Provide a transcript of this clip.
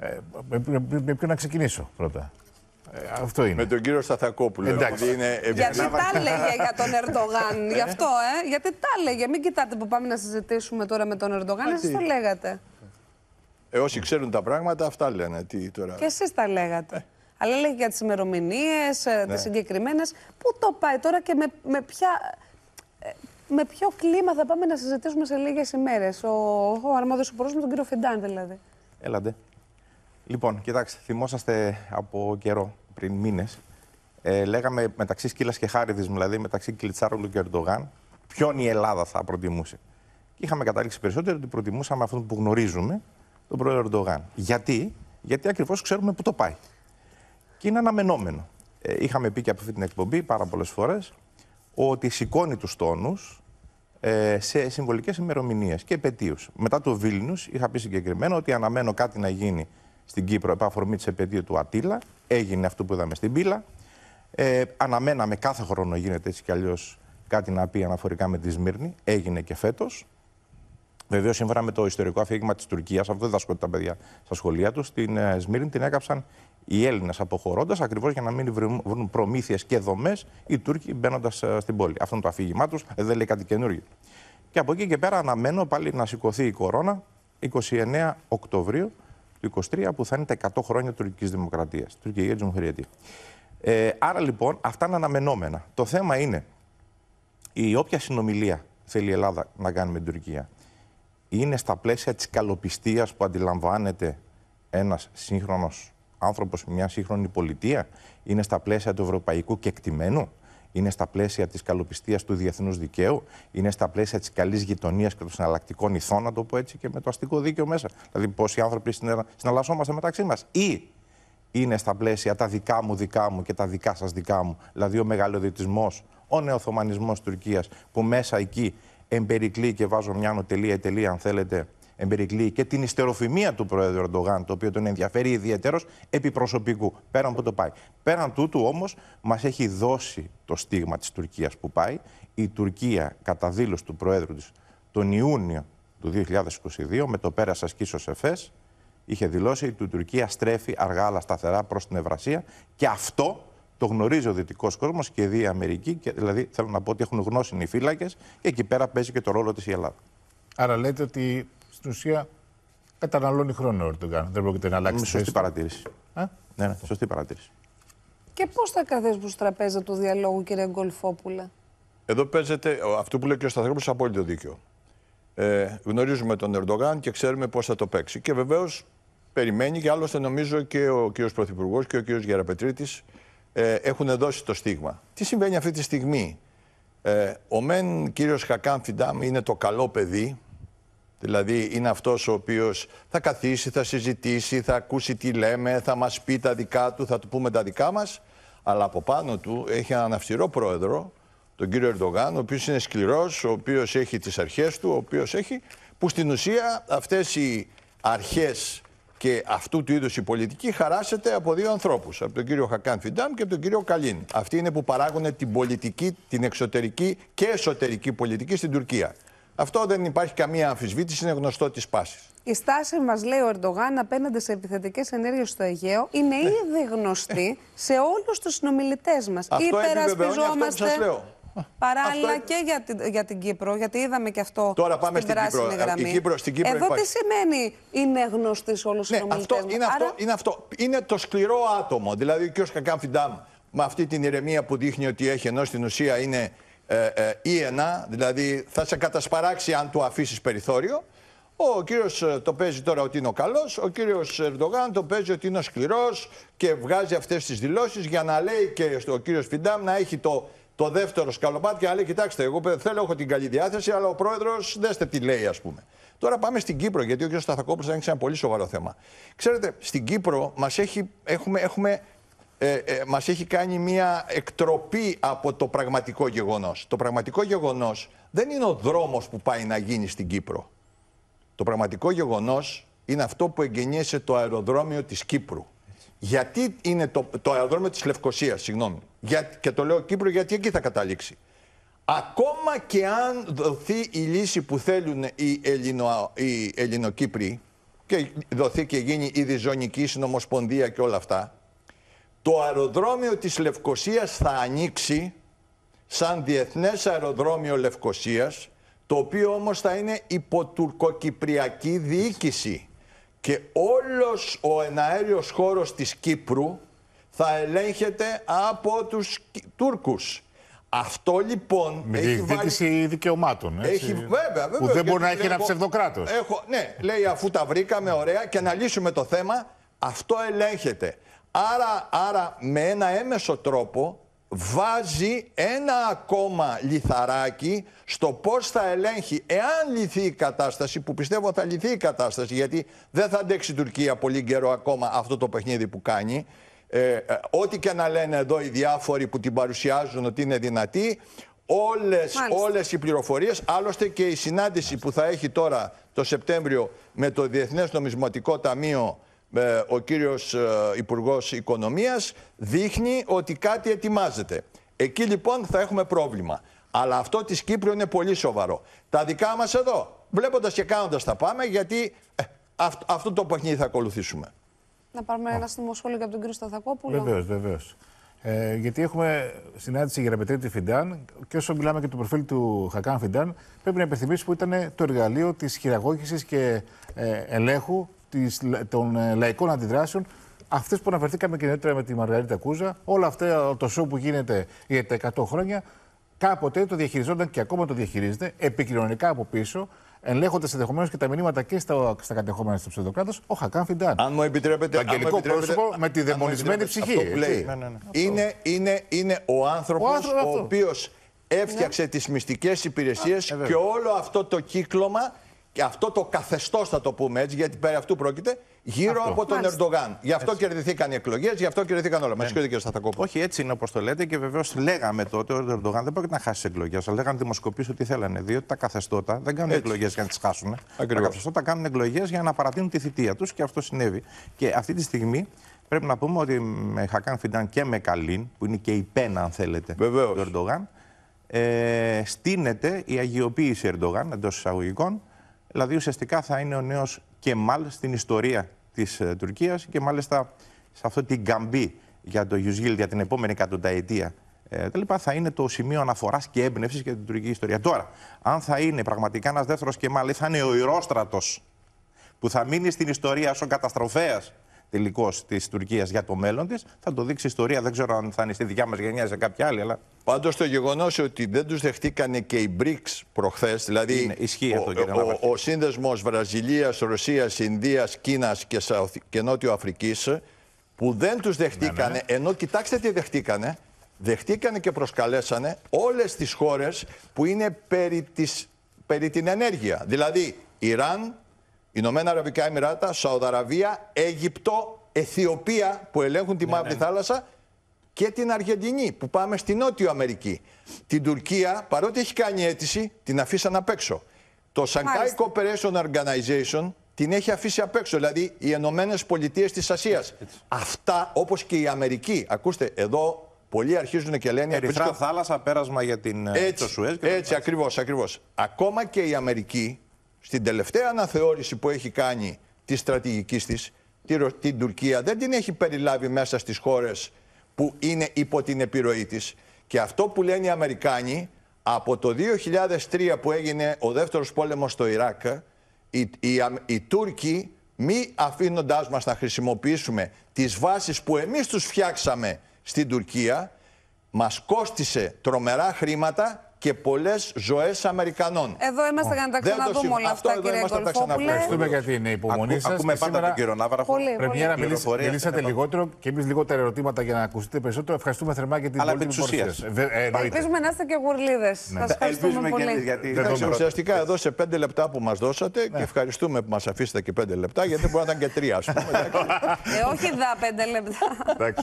Ε, με ποιον να ξεκινήσω πρώτα. Ε, αυτό είναι. Με τον κύριο Σταθακόπουλο. Εντάξει. Είναι γιατί τα έλεγε για τον Ερντογάν, γι' αυτό, ε. Γιατί τα έλεγε. Μην κοιτάτε που πάμε να συζητήσουμε τώρα με τον Ερντογάν, εσείς τα λέγατε. Ε, όσοι ξέρουν τα πράγματα, αυτά λένε. Τι, τώρα... Και εσείς τα λέγατε. Ε. Αλλά έλεγε για τις ημερομηνίες, ε, ναι. τις συγκεκριμένες. Πού το πάει τώρα και με, με ποια... Ε, με ποιο κλίμα θα πάμε να συζητήσουμε σε λίγες ημέρες. Ο, ο αρμόδιος υπουργός με τον κύριο Φιντάν δηλαδή. Έλατε. Λοιπόν, κοιτάξτε, θυμόσαστε από καιρό, πριν μήνες, ε, λέγαμε μεταξύ Σκύλας και Χάριδης, δηλαδή μεταξύ Κλιτσάρολου και Ερντογάν, ποιον η Ελλάδα θα προτιμούσε. Και είχαμε καταλήξει περισσότερο ότι προτιμούσαμε αυτόν που γνωρίζουμε, τον πρόεδρο Ερντογάν. Γιατί, Γιατί ακριβώς ξέρουμε πού το πάει. Και είναι αναμενόμενο. Ε, είχαμε πει και από αυτή την εκπομπή πάρα πολλές φορές ότι σηκώνει τους τόνους ε, σε συμβολικές ημερομηνίες και επαιτίου. Μετά το Βίλνιους, είχα πει συγκεκριμένα ότι αναμένω κάτι να γίνει στην Κύπρο επ' αφορμή της επαιτία του Ατήλα. Έγινε αυτό που είδαμε στην Πύλα. Ε, αναμέναμε κάθε χρόνο γίνεται έτσι κι αλλιώς κάτι να πει αναφορικά με τη Σμύρνη. Έγινε και φέτος. Βεβαίως, σύμφωνα με το ιστορικό αφήγημα της Τουρκίας, αυτό δεν δασκόνται τα παιδιά στα σχολεία τους, την ε, Σμύρνη την έκαψαν οι Έλληνες αποχωρώντας, ακριβώς για να μην βρουν προμήθειες και δομές οι Τούρκοι μπαίνοντας ε, στην πόλη. Αυτό είναι το αφήγημά τους, ε, δεν λέει κάτι καινούργιο. Και από εκεί και πέρα αναμένω πάλι να σηκωθεί η κορώνα 29 Οκτωβρίου του 23 που θα είναι τα 100 χρόνια τουρκικής δημοκρατίας, τουρκική δημοκρατία. Ε, άρα λοιπόν αυτά είναι αναμενόμενα. Το θέμα είναι η όποια συνομιλία θέλει η Ελλάδα να κάνει με την Τουρκία είναι στα πλαίσια της καλοπιστίας που αντιλαμβάνεται ένας σύγχρονος άνθρωπος, μια σύγχρονη πολιτεία, είναι στα πλαίσια του ευρωπαϊκού κεκτημένου είναι στα πλαίσια της καλοπιστίας του διεθνούς δικαίου, είναι στα πλαίσια της καλής γειτονίας και των συναλλακτικών ηθών, να το πω έτσι, και με το αστικό δίκαιο μέσα. Δηλαδή, πόσοι άνθρωποι συναλλασσόμαστε μεταξύ μας. Ή είναι στα πλαίσια τα δικά μου δικά μου και τα δικά σας δικά μου. Δηλαδή, ο μεγαλοδιτισμό, ο νεοθωμανισμός Τουρκίας, που μέσα εκεί εμπερικλεί και βάζω μια νοτελεία τελεία, αν θέλετε, εμπερικλεί και την ιστεροφημία του Προέδρου Ερντογάν, το οποίο τον ενδιαφέρει ιδιαίτερος επί προσωπικού, πέραν που το πάει. Πέραν τούτου όμως, μας έχει δώσει το στίγμα της Τουρκίας που πάει. Η Τουρκία, κατά δήλωση του Προέδρου της τον Ιούνιο του 2022, με το πέρα Κίσος Εφέ, είχε δηλώσει ότι η Τουρκία στρέφει αργά αλλά σταθερά προς την Ευρασία και αυτό το γνωρίζει ο δυτικός κόσμος και η Αμερική. Και, δηλαδή, θέλω να πω ότι έχουν γνώση οι φύλακες και εκεί πέρα παίζει και το ρόλο της η Ελλάδα. Άρα λέτε ότι στην ουσία καταναλώνει χρόνο ο Ερντογκάν. Δεν πρόκειται να αλλάξει. Σωστή θέση. παρατήρηση. Ε? Ναι, ναι, σωστή παρατήρηση. Και πώς θα καθέσουν στο τραπέζι του διαλόγου, κύριε Γκολφόπουλα. Εδώ παίζεται αυτό που λέει και ο Σταθερόπουλος απόλυτο δίκιο. Ε, γνωρίζουμε τον Ερντογάν και ξέρουμε πώς θα το παίξει. Και βεβαίως περιμένει και άλλωστε νομίζω και ο κ. Πρωθυπουργός και ο κ. Γεραπετρίτης ε, έχουν δώσει το στίγμα. Τι συμβαίνει αυτή τη στιγμή. Ε, ο μεν κύριος Χακάν Φιντάμ είναι το καλό παιδί, Δηλαδή είναι αυτός ο οποίος θα καθίσει, θα συζητήσει, θα ακούσει τι λέμε, θα μας πει τα δικά του, θα του πούμε τα δικά μας. Αλλά από πάνω του έχει έναν αυστηρό πρόεδρο, τον κύριο Ερντογάν, ο οποίος είναι σκληρός, ο οποίος έχει τις αρχές του, ο οποίος έχει, που στην ουσία αυτές οι αρχές και αυτού του είδους η πολιτική χαράσεται από δύο ανθρώπους, από τον κύριο Χακάν Φιντάμ και από τον κύριο Καλίν. Αυτοί είναι που παράγουν την πολιτική, την εξωτερική και εσωτερική πολιτική στην Τουρκία. Αυτό δεν υπάρχει καμία αμφισβήτηση, είναι γνωστό της πάσης. Η στάση μας, λέει ο Ερντογάν, απέναντι σε επιθετικές ενέργειες στο Αιγαίο είναι ναι. ήδη γνωστή σε όλους τους συνομιλητές μας. Υπερασπιζόμαστε. Παράλληλα και για την, για την Κύπρο, γιατί είδαμε και αυτό Τώρα πάμε στην, στην Κύπρο. Γραμμή. Η Κύπρο, στην Κύπρο Εδώ τι σημαίνει είναι γνωστή σε όλους τους ναι, αυτό, είναι, αυτό, είναι αυτό. Είναι το σκληρό άτομο. Δηλαδή ο κ. Κακάμφιντάμ, με αυτή την ηρεμία που δείχνει ότι έχει, ενώ στην ουσία είναι ε, ε, ή ένα, δηλαδή θα σε κατασπαράξει αν του αφήσεις περιθώριο. Ο κύριος ε, το παίζει τώρα ότι είναι ο καλός, ο κύριος Ερντογάν το παίζει ότι είναι ο σκληρός και βγάζει αυτές τις δηλώσεις για να λέει και ο κύριος Φιντάμ να έχει το, το δεύτερο σκαλοπάτι και να λέει: Κοιτάξτε, εγώ θέλω, έχω την καλή διάθεση, αλλά ο πρόεδρος δέστε τι λέει, ας πούμε. Τώρα πάμε στην Κύπρο, γιατί ο κύριος Σταθακόπουλος έχει ένα πολύ σοβαρό θέμα. Ξέρετε, στην Κύπρο μας έχει, έχουμε, έχουμε ε, ε, μας έχει κάνει μια εκτροπή από το πραγματικό γεγονός. Το πραγματικό γεγονός δεν είναι ο δρόμος που πάει να γίνει στην Κύπρο. Το πραγματικό γεγονός είναι αυτό που εγγενίασε το αεροδρόμιο της Κύπρου. Γιατί είναι το, το αεροδρόμιο της Λευκοσίας, συγγνώμη. Για, και το λέω Κύπρο γιατί εκεί θα καταλήξει. Ακόμα και αν δοθεί η λύση που θέλουν οι, Ελληνο, οι Ελληνοκύπροι και δοθεί και γίνει η διζωνική συνομοσπονδία και όλα αυτά, το αεροδρόμιο της Λευκοσίας θα ανοίξει σαν διεθνές αεροδρόμιο Λευκοσίας, το οποίο όμως θα είναι υπό τουρκοκυπριακή διοίκηση. Και όλος ο εναέριος χώρος της Κύπρου θα ελέγχεται από τους Τούρκους. Αυτό λοιπόν. Με διεκδίκηση βάλει... δικαιωμάτων. Έτσι. Έχει... Βέβαια, βέβαια. Που δεν μπορεί να έχει ένα ψευδοκράτος. Έχω... Ναι, λέει αφού τα βρήκαμε, ωραία, και να λύσουμε το θέμα, αυτό ελέγχεται. Άρα, άρα με ένα έμεσο τρόπο βάζει ένα ακόμα λιθαράκι στο πώς θα ελέγχει εάν λυθεί η κατάσταση που πιστεύω θα λυθεί η κατάσταση γιατί δεν θα αντέξει η Τουρκία πολύ καιρό ακόμα αυτό το παιχνίδι που κάνει ε, ε, ό,τι και να λένε εδώ οι διάφοροι που την παρουσιάζουν ότι είναι δυνατή όλες, όλες οι πληροφορίες άλλωστε και η συνάντηση που θα έχει τώρα το Σεπτέμβριο με το Διεθνές Νομισματικό Ταμείο ε, ο κύριος ε, Υπουργός Οικονομίας δείχνει ότι κάτι ετοιμάζεται. Εκεί λοιπόν θα έχουμε πρόβλημα. Αλλά αυτό της Κύπρου είναι πολύ σοβαρό. Τα δικά μας εδώ, βλέποντας και κάνοντας θα πάμε, γιατί ε, αυτό το παιχνίδι θα ακολουθήσουμε. Να πάρουμε ένα σύντομο σχόλιο και από τον κύριο Σταθακόπουλο. Βεβαίως, βεβαίως. Ε, γιατί έχουμε συνάντηση για να τη Φιντάν και όσο μιλάμε και το προφίλ του Χακάν Φιντάν, πρέπει να υπενθυμίσουμε που ήταν το εργαλείο της χειραγώγησης και ελέγχου της, των ε, λαϊκών αντιδράσεων, αυτές που αναφερθήκαμε και νωρίτερα με τη Μαργαρίτα Κούζα, όλα αυτά το σοου που γίνεται για τα 100 χρόνια, κάποτε το διαχειριζόταν και ακόμα το διαχειρίζεται επικοινωνικά από πίσω, ελέγχοντα ενδεχομένως και τα μηνύματα και στα, στα κατεχόμενα στο ψευδοκράτος, ο Χακάν Φιντάν. Αν μου επιτρέπετε, το αγγελικό επιτρέπετε, πρόσωπο με τη δαιμονισμένη ψυχή. Ναι, ναι, ναι. Είναι, είναι, είναι ο άνθρωπος άνθρωπος ο οποίος έφτιαξε τις μυστικές υπηρεσίες ε, και όλο αυτό το κύκλωμα και αυτό το καθεστώς, θα το πούμε έτσι, γιατί περί αυτού πρόκειται, γύρω αυτό. από τον Ερντογάν. Γι' αυτό έτσι. κερδιθήκαν οι εκλογές, γι' αυτό κερδιθήκαν όλα. Μα ναι. συγχωρείτε κύριε Σταθακόπου. Όχι, έτσι είναι όπως το λέτε και βεβαίως λέγαμε τότε ότι ο Ερντογάν δεν πρόκειται να χάσει εκλογές. Αλλά λέγανε δημοσκοπήσει ότι θέλανε, διότι τα καθεστώτα δεν κάνουν εκλογές για να τις χάσουν. Ακριβώς. Τα καθεστώτα κάνουν εκλογές για να παρατείνουν τη θητεία τους και αυτό συνέβη. Και αυτή τη στιγμή πρέπει να πούμε ότι με Χακάν Φιντάν και με Καλίν, που είναι και η πένα, αν θέλετε, του Ερντογάν, ε, στείνεται η αγιοποίηση Ερντογάν εντός εισαγωγικών Δηλαδή ουσιαστικά θα είναι ο νέος Κεμάλ στην ιστορία της ε, Τουρκίας και μάλιστα σε αυτή την καμπή για το Ιουζίλ για την επόμενη εκατονταετία ε, θα είναι το σημείο αναφοράς και έμπνευσης για την τουρκική ιστορία. Τώρα, αν θα είναι πραγματικά ένας δεύτερος Κεμάλ ή θα είναι ο Ηρόστρατο που θα μείνει στην ιστορία ως ο καταστροφέας τελικός της Τουρκίας για το μέλλον της. Θα το δείξει η ιστορία. Δεν ξέρω αν θα είναι στη δικιά μας γενιά ή σε κάποια άλλη. Αλλά... Πάντως το γεγονός ότι δεν τους δεχτήκανε και οι BRICS προχθές, δηλαδή είναι, ισχύει ο, αυτό, ο, ο, ο σύνδεσμος Βραζιλίας, Ρωσίας, Ινδίας, Κίνας και, και Νότιο Αφρικής, που δεν τους ναι, δεχτήκανε, ναι, ναι. ενώ κοιτάξτε τι δεχτήκανε. Δεχτήκανε και προσκαλέσανε όλες τις χώρες που είναι περί, της, περί την ενέργεια. Δηλαδή Ιράν, Ηνωμένα Αραβικά Εμμυράτα, Σαουδαραβία, Αίγυπτο, Αιθιοπία που ελέγχουν τη ναι, Μαύρη ναι. Θάλασσα και την Αργεντινή που πάμε στη Νότιο Αμερική. Την Τουρκία, παρότι έχει κάνει αίτηση, την αφήσαν απ' έξω. Το Shanghai Cooperation Organization την έχει αφήσει απ' έξω, δηλαδή οι Ηνωμένε Πολιτείες της Ασίας. Αυτά, όπως και η Αμερική, ακούστε, εδώ πολλοί αρχίζουν και λένε. Ερυθρά θάλασσα, πέρασμα για την ε, έτσι, Σουέζ. έτσι, ακριβώς, ακριβώς. Ακόμα και η Αμερική στην τελευταία αναθεώρηση που έχει κάνει τη στρατηγική της, την Τουρκία δεν την έχει περιλάβει μέσα στις χώρες που είναι υπό την επιρροή της. Και αυτό που λένε οι Αμερικάνοι από το 2003 που έγινε ο δεύτερος πόλεμος στο Ιράκ, οι, οι, οι Τούρκοι μη αφήνοντάς μας να χρησιμοποιήσουμε τις βάσεις που εμείς τους φτιάξαμε στην Τουρκία, μας κόστησε τρομερά χρήματα και πολλές ζωές Αμερικανών. Εδώ είμαστε για να τα ξαναδούμε όλα αυτά, αυτό κύριε Κολφόπουλε. Ευχαριστούμε για την υπομονή σας. Ακούμε πάντα τον κύριο Ναύαρο. Πρεμιέρα, μιλήσατε λιγότερο και εμείς λιγότερα ερωτήματα για να ακουστείτε περισσότερο. Ευχαριστούμε θερμά για την πολύ παρουσία σα. Ε, Ελπίζουμε να είστε και γουρλίδες. Ναι. Σας ευχαριστούμε πολύ. ουσιαστικά εδώ σε πέντε λεπτά που μας δώσατε και ναι. ευχαριστούμε που μας αφήσατε και πέντε λεπτά, γιατί μπορεί να ήταν και τρία, ας πούμε. Ε, όχι δα πέντε λεπτά.